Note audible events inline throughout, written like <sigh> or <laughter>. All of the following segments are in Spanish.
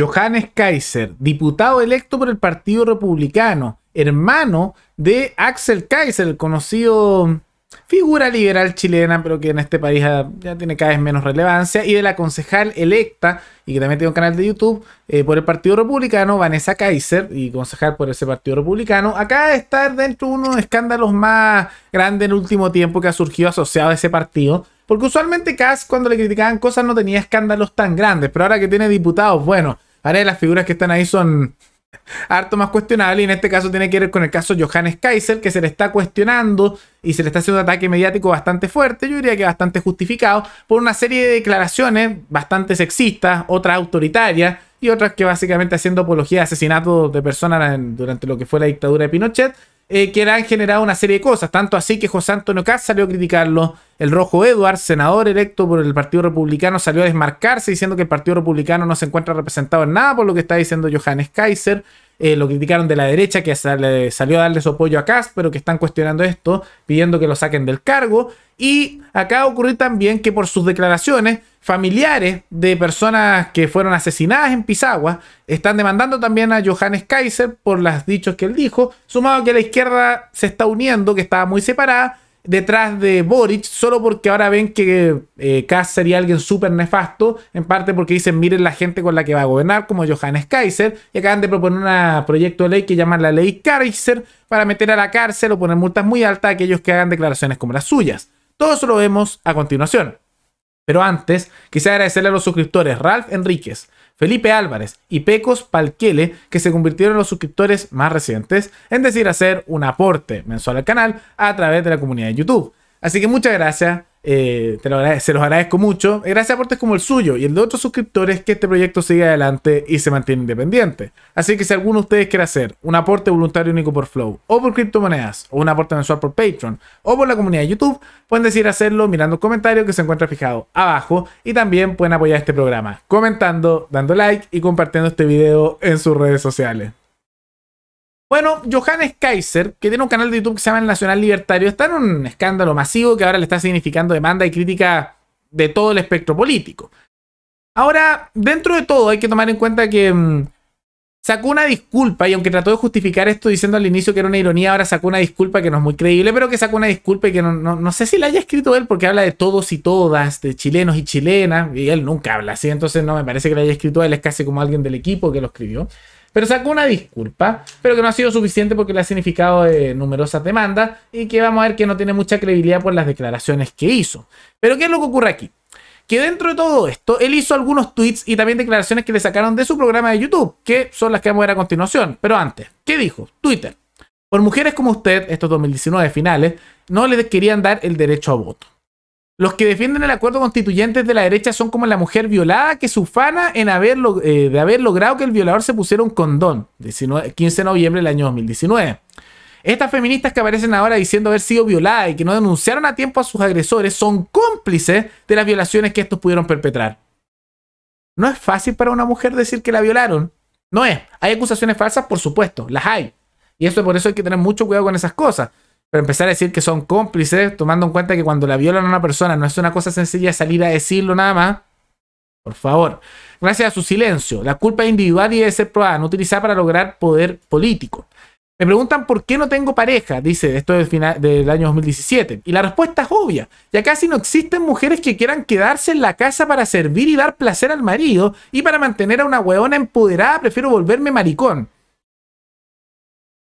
Johannes Kaiser, diputado electo por el Partido Republicano, hermano de Axel Kaiser, el conocido figura liberal chilena, pero que en este país ya tiene cada vez menos relevancia, y de la concejal electa, y que también tiene un canal de YouTube, eh, por el Partido Republicano, Vanessa Kaiser, y concejal por ese Partido Republicano, acaba de estar dentro de uno de los escándalos más grandes en el último tiempo que ha surgido asociado a ese partido, porque usualmente Kass cuando le criticaban cosas no tenía escándalos tan grandes, pero ahora que tiene diputados, bueno, Ahora las figuras que están ahí son harto más cuestionables y en este caso tiene que ver con el caso Johannes Kaiser, que se le está cuestionando y se le está haciendo un ataque mediático bastante fuerte, yo diría que bastante justificado, por una serie de declaraciones bastante sexistas, otras autoritarias y otras que básicamente haciendo apología de asesinato de personas durante lo que fue la dictadura de Pinochet. Eh, que han generado una serie de cosas. Tanto así que José Antonio Caz salió a criticarlo. El rojo Edwards, senador electo por el Partido Republicano, salió a desmarcarse diciendo que el Partido Republicano no se encuentra representado en nada por lo que está diciendo Johannes Kaiser. Eh, lo criticaron de la derecha que salió a darle su apoyo a Kass, pero que están cuestionando esto, pidiendo que lo saquen del cargo. Y acá ocurrir también que por sus declaraciones Familiares de personas que fueron asesinadas en Pisagua están demandando también a Johannes Kaiser por los dichos que él dijo, sumado a que la izquierda se está uniendo, que estaba muy separada, detrás de Boric, solo porque ahora ven que Kaiser eh, Kass sería alguien súper nefasto, en parte porque dicen, miren la gente con la que va a gobernar, como Johannes Kaiser, y acaban de proponer un proyecto de ley que llaman la ley Kaiser, para meter a la cárcel o poner multas muy altas a aquellos que hagan declaraciones como las suyas. Todo eso lo vemos a continuación. Pero antes, quisiera agradecerle a los suscriptores Ralph Enríquez, Felipe Álvarez y Pecos Palquele, que se convirtieron en los suscriptores más recientes, en decir hacer un aporte mensual al canal a través de la comunidad de YouTube. Así que muchas gracias eh, se los agradezco mucho. Eh, gracias a aportes como el suyo y el de otros suscriptores que este proyecto sigue adelante y se mantiene independiente. Así que si alguno de ustedes quiere hacer un aporte voluntario único por Flow o por criptomonedas o un aporte mensual por Patreon o por la comunidad de YouTube, pueden decidir hacerlo mirando el comentario que se encuentra fijado abajo y también pueden apoyar este programa comentando, dando like y compartiendo este video en sus redes sociales. Bueno, Johannes Kaiser, que tiene un canal de YouTube que se llama El Nacional Libertario, está en un escándalo masivo que ahora le está significando demanda y crítica de todo el espectro político. Ahora, dentro de todo, hay que tomar en cuenta que mm, sacó una disculpa, y aunque trató de justificar esto diciendo al inicio que era una ironía, ahora sacó una disculpa que no es muy creíble, pero que sacó una disculpa y que no sé si la haya escrito él, porque habla de todos y todas, de chilenos y chilenas, y él nunca habla así, entonces no me parece que la haya escrito él, es casi como alguien del equipo que lo escribió pero sacó una disculpa, pero que no ha sido suficiente porque le ha significado de eh, numerosas demandas y que vamos a ver que no tiene mucha credibilidad por las declaraciones que hizo. Pero ¿qué es lo que ocurre aquí? que dentro de todo esto, él hizo algunos tweets y también declaraciones que le sacaron de su programa de YouTube, que son las que vamos a ver a continuación. Pero antes, ¿qué dijo? Twitter. Por mujeres como usted, estos 2019 finales, no le querían dar el derecho a voto. Los que defienden el acuerdo constituyente de la derecha son como la mujer violada que se ufana en haber eh, de haber logrado que el violador se pusiera un condón, 15 de noviembre del año 2019. Estas feministas que aparecen ahora diciendo haber sido violadas y que no denunciaron a tiempo a sus agresores son cómplices de las violaciones que estos pudieron perpetrar. No es fácil para una mujer decir que la violaron. No es. Hay acusaciones falsas, por supuesto, las hay. Y eso por eso hay que tener mucho cuidado con esas cosas. Pero empezar a decir que son cómplices, tomando en cuenta que cuando la violan a una persona no es una cosa sencilla salir a decirlo nada más. Por favor. Gracias a su silencio, la culpa individual y debe ser probada, no utilizada para lograr poder político. Me preguntan por qué no tengo pareja, dice, esto es final del año 2017. Y la respuesta es obvia, ya casi no existen mujeres que quieran quedarse en la casa para servir y dar placer al marido y para mantener a una hueona empoderada, prefiero volverme maricón.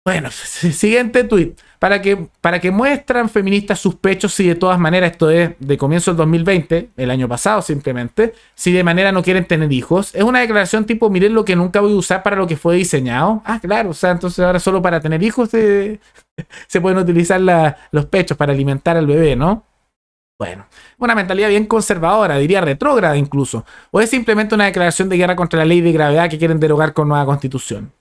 Bueno, <laughs> siguiente tuit. Para que, para que muestran feministas sus pechos si de todas maneras, esto es de comienzo del 2020, el año pasado simplemente, si de manera no quieren tener hijos. Es una declaración tipo, miren lo que nunca voy a usar para lo que fue diseñado. Ah, claro, o sea, entonces ahora solo para tener hijos se, <laughs> pueden utilizar los pechos para alimentar al bebé, ¿no? Bueno, una mentalidad bien conservadora, diría retrógrada incluso. O es simplemente una declaración de guerra contra la ley de gravedad que quieren derogar con nueva constitución.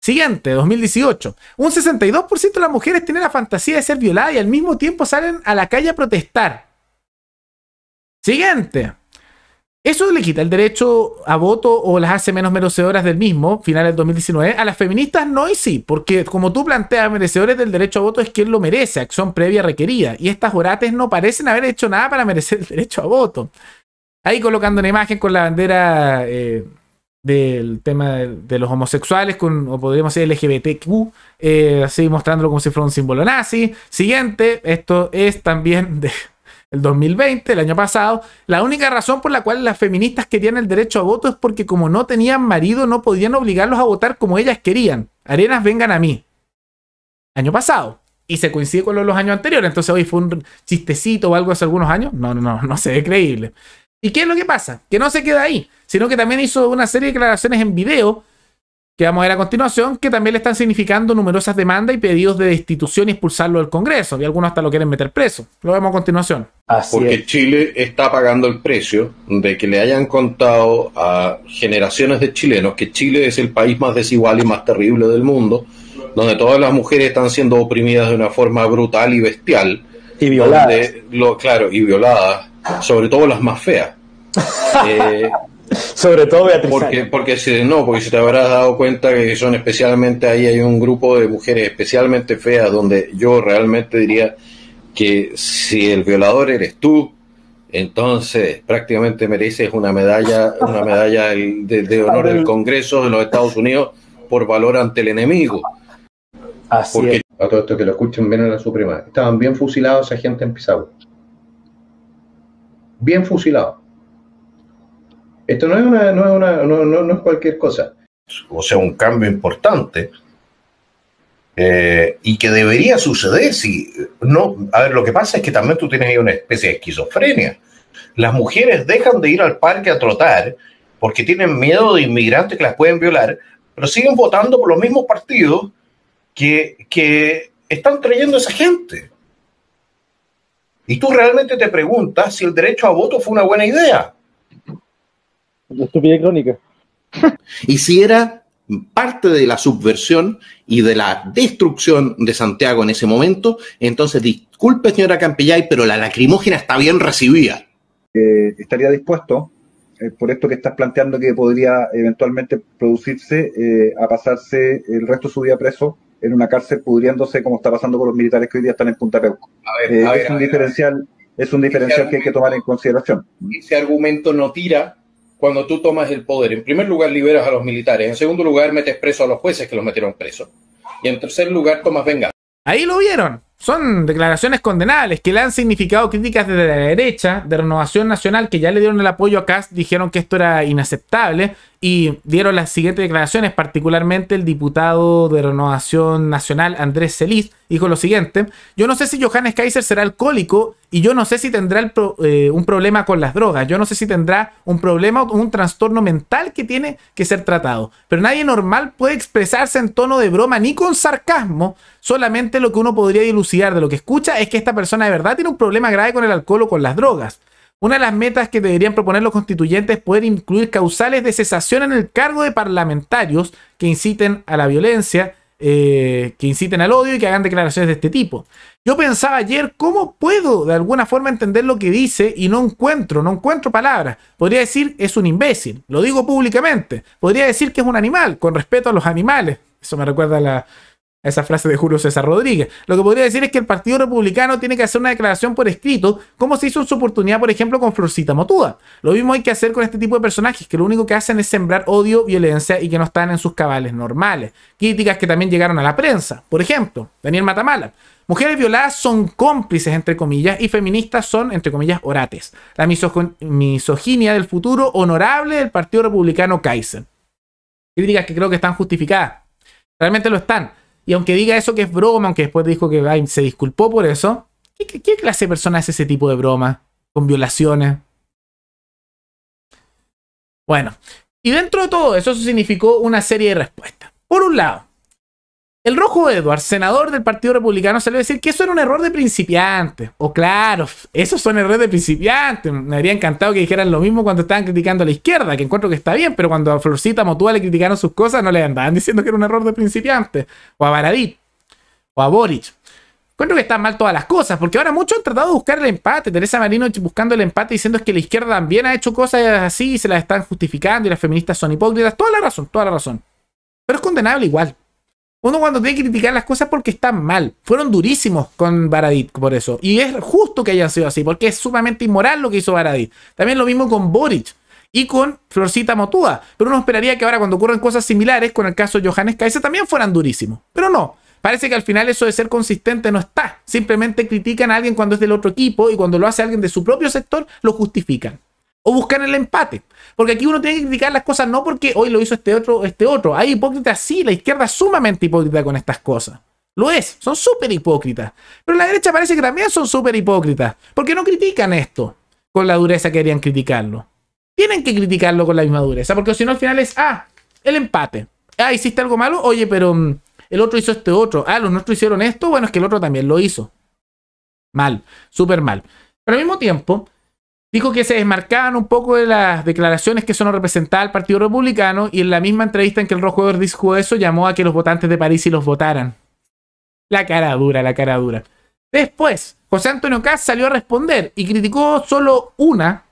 Siguiente, 2018. Un 62% de las mujeres tienen la fantasía de ser violadas y al mismo tiempo salen a la calle a protestar. Siguiente. Eso le quita el derecho a voto o las hace menos merecedoras del mismo, finales del 2019. A las feministas no y sí, porque como tú planteas, merecedores del derecho a voto es quien lo merece, acción previa requerida. Y estas orates no parecen haber hecho nada para merecer el derecho a voto. Ahí colocando una imagen con la bandera eh, del tema de, los homosexuales, con, o podríamos decir LGBTQ, eh, así mostrándolo como si fuera un símbolo nazi. Siguiente, esto es también <laughs> de el 2020, el año pasado. La única razón por la cual las feministas querían el derecho a voto es porque como no tenían marido, no podían obligarlos a votar como ellas querían. Arenas, vengan a mí. Año pasado. Y se coincide con los años anteriores. Entonces hoy fue un chistecito o algo hace algunos años. No, no, no, no se ve creíble. ¿Y qué es lo que pasa? Que no se queda ahí sino que también hizo una serie de declaraciones en video que vamos a ver a continuación, que también le están significando numerosas demandas y pedidos de destitución y expulsarlo del Congreso, y algunos hasta lo quieren meter preso. Lo vemos a continuación. Porque Chile está pagando el precio de que le hayan contado a generaciones de chilenos que Chile es el país más desigual y más terrible del mundo, donde todas las mujeres están siendo oprimidas de una forma brutal y bestial. Y violadas. claro, y violadas, sobre todo las más feas. <laughs> Eh, <laughs> Sobre todo Beatriz. Porque, porque si, no, porque si te habrás dado cuenta que son especialmente ahí hay un grupo de mujeres especialmente feas donde yo realmente diría que si el violador eres tú, entonces prácticamente mereces una medalla, una medalla de, honor del Congreso de los Estados Unidos por valor ante el enemigo. Así a todo esto que lo escuchen bien en la Suprema. Estaban bien fusilados gente en Pisagua. Bien fusilados esto no es, una, no, es una, es cualquier cosa. O sea, un cambio importante. Eh, y que debería suceder si no. A ver, lo que pasa es que también tú tienes ahí una especie de esquizofrenia. Las mujeres dejan de ir al parque a trotar porque tienen miedo de inmigrantes que las pueden violar, pero siguen votando por los mismos partidos que, que están trayendo a esa gente. Y tú realmente te preguntas si el derecho a voto fue una buena idea. Estupide estupidez crónica. y si era parte de la subversión y de la destrucción de Santiago en ese momento, entonces disculpe señora Campillay, pero la lacrimógena está bien recibida. estaría dispuesto, eh, por esto que estás planteando que podría eventualmente producirse, eh, a pasarse el resto de su vida preso en una cárcel pudriéndose como está pasando con los militares que hoy día están en Punta Peuco. Eh, es un diferencial que hay que tomar en consideración. Ese argumento no tira cuando tú tomas el poder. En primer lugar, liberas a los militares. En segundo lugar, metes preso a los jueces que los metieron presos Y en tercer lugar, tomas venganza. Ahí lo vieron. Son declaraciones condenables que le han significado críticas desde la derecha de Renovación Nacional que ya le dieron el apoyo a Cast, dijeron que esto era inaceptable y dieron las siguientes declaraciones, particularmente el diputado de Renovación Nacional Andrés Celis dijo lo siguiente, yo no sé si Johannes Kaiser será alcohólico y yo no sé si tendrá eh, un problema con las drogas, yo no sé si tendrá un problema o un trastorno mental que tiene que ser tratado, pero nadie normal puede expresarse en tono de broma ni con sarcasmo, solamente lo que uno podría dilucidar de lo que escucha es que esta persona de verdad tiene un problema grave con el alcohol o con las drogas. Una de las metas que deberían proponer los constituyentes es poder incluir causales de cesación en el cargo de parlamentarios que inciten a la violencia, eh, que inciten al odio y que hagan declaraciones de este tipo. Yo pensaba ayer, ¿cómo puedo de alguna forma entender lo que dice y no encuentro, no encuentro palabras? Podría decir, es un imbécil, lo digo públicamente. Podría decir que es un animal, con respeto a los animales. Eso me recuerda a la, esa frase de Julio César Rodríguez. Lo que podría decir es que el Partido Republicano tiene que hacer una declaración por escrito, como se hizo en su oportunidad, por ejemplo, con Florcita Motuda. Lo mismo hay que hacer con este tipo de personajes, que lo único que hacen es sembrar odio, violencia y que no están en sus cabales normales. Críticas que también llegaron a la prensa. Por ejemplo, Daniel Matamala. Mujeres violadas son cómplices, entre comillas, y feministas son, entre comillas, orates. La misoginia del futuro honorable del Partido Republicano Kaiser. Críticas que creo que están justificadas. Realmente lo están. Y aunque diga eso que es broma, aunque después dijo que se disculpó por eso, ¿qué, clase de persona hace ese tipo de broma? Con violaciones. Bueno, y dentro de todo eso, eso significó una serie de respuestas. Por un lado, el rojo Edward, senador del Partido Republicano, salió a decir que eso era un error de principiante O claro, esos son errores de principiante Me habría encantado que dijeran lo mismo cuando estaban criticando a la izquierda, que encuentro que está bien, pero cuando a Florcita Motúa le criticaron sus cosas, no le andaban diciendo que era un error de principiante O a Baradit, o a Boric. Encuentro que están mal todas las cosas, porque ahora muchos han tratado de buscar el empate. Teresa Marino buscando el empate diciendo que la izquierda también ha hecho cosas así y se las están justificando y las feministas son hipócritas. Toda la razón, toda la razón. Pero es condenable igual uno cuando tiene que criticar las cosas porque están mal. Fueron durísimos con Baradit por eso. Y es justo que hayan sido así, porque es sumamente inmoral lo que hizo Baradit. También lo mismo con Boric y con Florcita Motúa. Pero uno esperaría que ahora cuando ocurran cosas similares, con el caso de Johannes Kaiser, también fueran durísimos. Pero no. Parece que al final eso de ser consistente no está. Simplemente critican a alguien cuando es del otro equipo y cuando lo hace alguien de su propio sector, lo justifican o buscar el empate. Porque aquí uno tiene que criticar las cosas no porque hoy lo hizo este otro, este otro. Hay hipócritas, sí, la izquierda es sumamente hipócrita con estas cosas. Lo es, son súper hipócritas. Pero la derecha parece que también son súper hipócritas. Porque no critican esto con la dureza que querían criticarlo. Tienen que criticarlo con la misma dureza. Porque si no, al final es, ah, el empate. Ah, hiciste algo malo. Oye, pero mm, el otro hizo este otro. Ah, los nuestros hicieron esto. Bueno, es que el otro también lo hizo. Mal, súper mal. Pero al mismo tiempo, Dijo que se desmarcaban un poco de las declaraciones que son representaba al Partido Republicano y en la misma entrevista en que el Rojo dijo eso, llamó a que los votantes de París y los votaran. La cara dura, la cara dura. Después, José Antonio Kass salió a responder y criticó solo una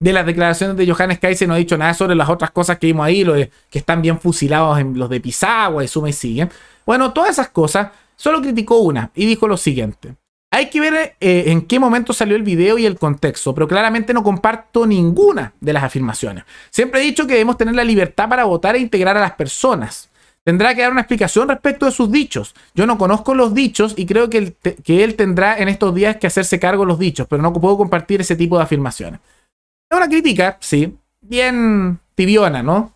de las declaraciones de Johannes y No ha dicho nada sobre las otras cosas que vimos ahí, lo que están bien fusilados en los de Pisagua y suma y siguen. Bueno, todas esas cosas, solo criticó una y dijo lo siguiente. Hay que ver eh, en qué momento salió el video y el contexto, pero claramente no comparto ninguna de las afirmaciones. Siempre he dicho que debemos tener la libertad para votar e integrar a las personas. Tendrá que dar una explicación respecto de sus dichos. Yo no conozco los dichos y creo que, él tendrá en estos días que hacerse cargo de los dichos, pero no puedo compartir ese tipo de afirmaciones. Es una crítica, sí, bien tibiona, ¿no?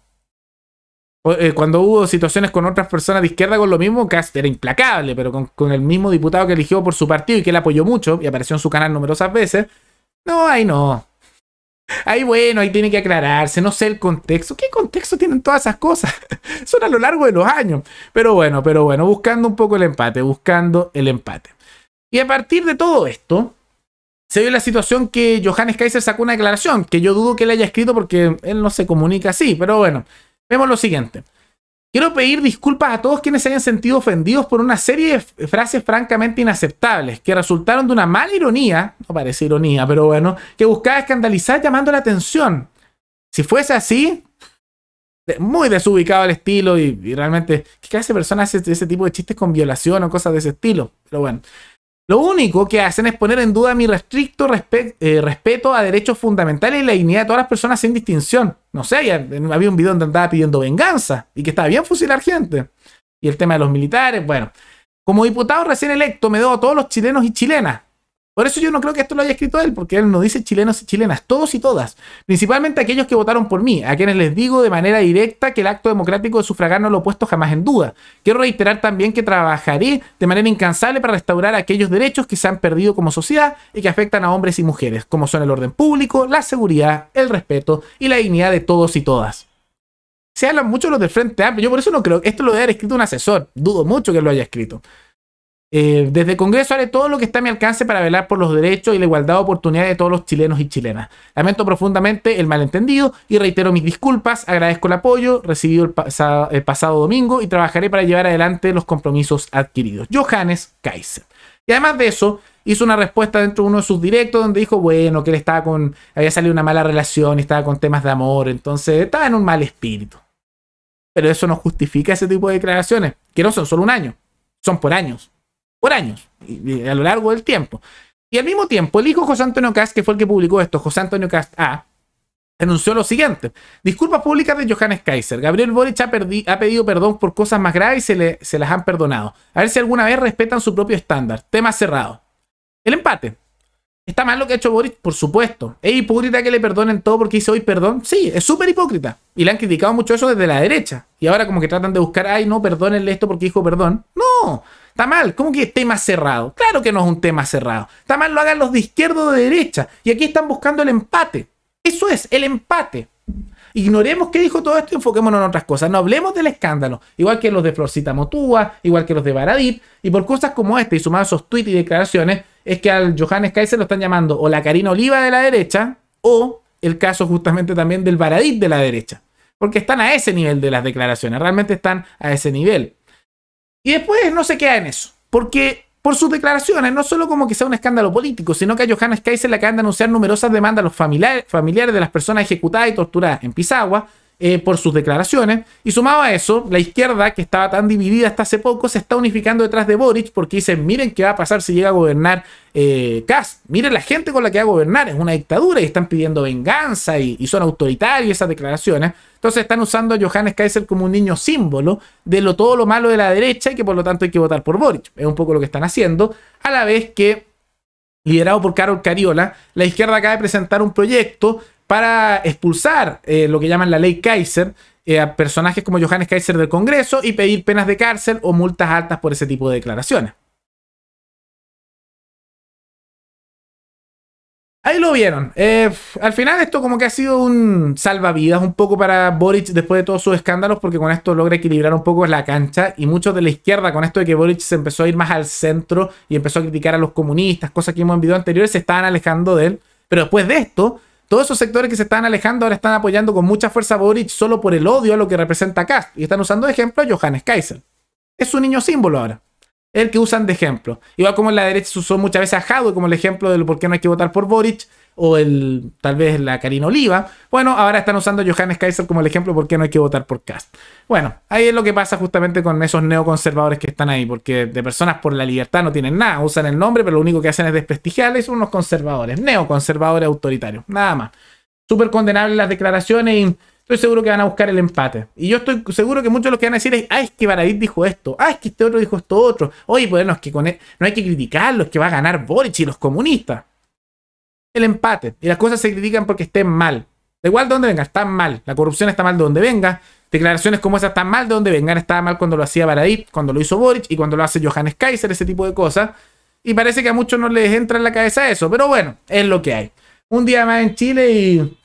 Eh, cuando hubo situaciones con otras personas de izquierda con lo mismo, Cast era implacable, pero con, el mismo diputado que eligió por su partido y que él apoyó mucho y apareció en su canal numerosas veces, no, ahí no. Ahí bueno, ahí tiene que aclararse, no sé el contexto. ¿Qué contexto tienen todas esas cosas? <laughs> Son a lo largo de los años. Pero bueno, pero bueno, buscando un poco el empate, buscando el empate. Y a partir de todo esto, se vio la situación que Johannes Kaiser sacó una declaración, que yo dudo que le haya escrito porque él no se comunica así, pero bueno, Vemos lo siguiente. Quiero pedir disculpas a todos quienes se hayan sentido ofendidos por una serie de frases francamente inaceptables que resultaron de una mala ironía, no parece ironía, pero bueno, que buscaba escandalizar llamando la atención. Si fuese así, muy desubicado el estilo y, realmente, ¿qué clase de persona hace ese tipo de chistes con violación o cosas de ese estilo? Pero bueno. Lo único que hacen es poner en duda mi restricto eh, respeto a derechos fundamentales y la dignidad de todas las personas sin distinción. No sé, había un video donde andaba pidiendo venganza y que estaba bien fusilar gente. Y el tema de los militares, bueno. Como diputado recién electo me debo a todos los chilenos y chilenas por eso yo no creo que esto lo haya escrito él, porque él nos dice chilenos y chilenas, todos y todas, principalmente aquellos que votaron por mí, a quienes les digo de manera directa que el acto democrático de sufragar no lo he puesto jamás en duda. Quiero reiterar también que trabajaré de manera incansable para restaurar aquellos derechos que se han perdido como sociedad y que afectan a hombres y mujeres, como son el orden público, la seguridad, el respeto y la dignidad de todos y todas. Se hablan mucho los del Frente Amplio, yo por eso no creo, que esto lo haya escrito un asesor, dudo mucho que lo haya escrito. Eh, desde Congreso haré todo lo que está a mi alcance para velar por los derechos y la igualdad de oportunidades de todos los chilenos y chilenas. Lamento profundamente el malentendido y reitero mis disculpas. Agradezco el apoyo recibido el, pasado, domingo y trabajaré para llevar adelante los compromisos adquiridos. Johannes Kaiser. Y además de eso, hizo una respuesta dentro de uno de sus directos donde dijo, bueno, que él estaba con, había salido una mala relación y estaba con temas de amor, entonces estaba en un mal espíritu. Pero eso no justifica ese tipo de declaraciones, que no son solo un año, son por años años, y, a lo largo del tiempo. Y al mismo tiempo, el hijo José Antonio Cast, que fue el que publicó esto, José Antonio Cast A, anunció lo siguiente. Disculpas públicas de Johannes Kaiser. Gabriel Boric ha, pedido perdón por cosas más graves y se, se las han perdonado. A ver si alguna vez respetan su propio estándar. Tema cerrado. El empate. ¿Está mal lo que ha hecho Boric? Por supuesto. ¿Es hipócrita que le perdonen todo porque hizo hoy perdón? Sí, es súper hipócrita. Y le han criticado mucho eso desde la derecha. Y ahora como que tratan de buscar, ay, no, perdónenle esto porque dijo perdón. No. Está mal, ¿cómo que tema cerrado? Claro que no es un tema cerrado. Está mal lo hagan los de izquierda o de derecha. Y aquí están buscando el empate. Eso es, el empate. Ignoremos qué dijo todo esto y enfoquémonos en otras cosas. No hablemos del escándalo. Igual que los de Florcita Motúa, igual que los de Baradit. Y por cosas como esta y sumados esos tweets y declaraciones, es que al Johannes Kaiser lo están llamando o la Karina Oliva de la derecha o el caso justamente también del Baradit de la derecha. Porque están a ese nivel de las declaraciones, realmente están a ese nivel. Y después no se queda en eso, porque por sus declaraciones, no solo como que sea un escándalo político, sino que a Johannes la le acaban de anunciar numerosas demandas a los familiares, familiares de las personas ejecutadas y torturadas en Pisagua, eh, por sus declaraciones. Y sumado a eso, la izquierda, que estaba tan dividida hasta hace poco, se está unificando detrás de Boric porque dicen, miren qué va a pasar si llega a gobernar eh, Kass. Miren la gente con la que va a gobernar. Es una dictadura y están pidiendo venganza y, son autoritarios esas declaraciones. Entonces están usando a Johannes Kaiser como un niño símbolo de lo, todo lo malo de la derecha y que por lo tanto hay que votar por Boric. Es un poco lo que están haciendo. A la vez que liderado por Carol Cariola, la izquierda acaba de presentar un proyecto para expulsar eh, lo que llaman la ley Kaiser eh, a personajes como Johannes Kaiser del Congreso y pedir penas de cárcel o multas altas por ese tipo de declaraciones. Ahí lo vieron. Eh, al final esto como que ha sido un salvavidas un poco para Boric después de todos sus escándalos porque con esto logra equilibrar un poco la cancha y muchos de la izquierda con esto de que Boric se empezó a ir más al centro y empezó a criticar a los comunistas, cosas que hemos en anteriores, se estaban alejando de él. Pero después de esto, todos esos sectores que se están alejando ahora están apoyando con mucha fuerza a Boric solo por el odio a lo que representa Kast. Y están usando de ejemplo a Johannes Kaiser. Es un niño símbolo ahora. El que usan de ejemplo. Igual como en la derecha se usó muchas veces a Jadwe como el ejemplo de por qué no hay que votar por Boric o el tal vez la Karina Oliva. Bueno, ahora están usando Johannes Kaiser como el ejemplo porque no hay que votar por Cast. Bueno, ahí es lo que pasa justamente con esos neoconservadores que están ahí, porque de personas por la libertad no tienen nada, usan el nombre, pero lo único que hacen es desprestigiarles unos conservadores, neoconservadores autoritarios, nada más. Súper condenables las declaraciones y estoy seguro que van a buscar el empate. Y yo estoy seguro que muchos de los que van a decir es, ah, es que Baradit dijo esto, ah, es que este otro dijo esto otro. Oye, pues no, es que con e, no hay que criticarlos, que va a ganar Boric y los comunistas el empate. Y las cosas se critican porque estén mal. Da igual de dónde venga, están mal. La corrupción está mal de donde venga. Declaraciones como esa están mal de donde vengan. Estaba mal cuando lo hacía Baradit, cuando lo hizo Boric y cuando lo hace Johannes Kaiser, ese tipo de cosas. Y parece que a muchos no les entra en la cabeza eso. Pero bueno, es lo que hay. Un día más en Chile y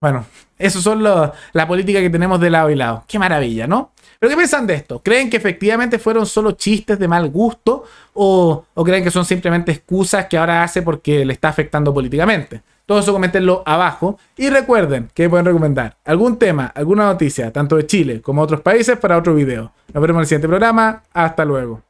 bueno, eso son las la política que tenemos de lado y lado. Qué maravilla, ¿no? Pero ¿qué piensan de esto? ¿Creen que efectivamente fueron solo chistes de mal gusto o, creen que son simplemente excusas que ahora hace porque le está afectando políticamente? Todo eso comentenlo abajo y recuerden que pueden recomendar algún tema, alguna noticia, tanto de Chile como de otros países para otro video. Nos vemos en el siguiente programa. Hasta luego.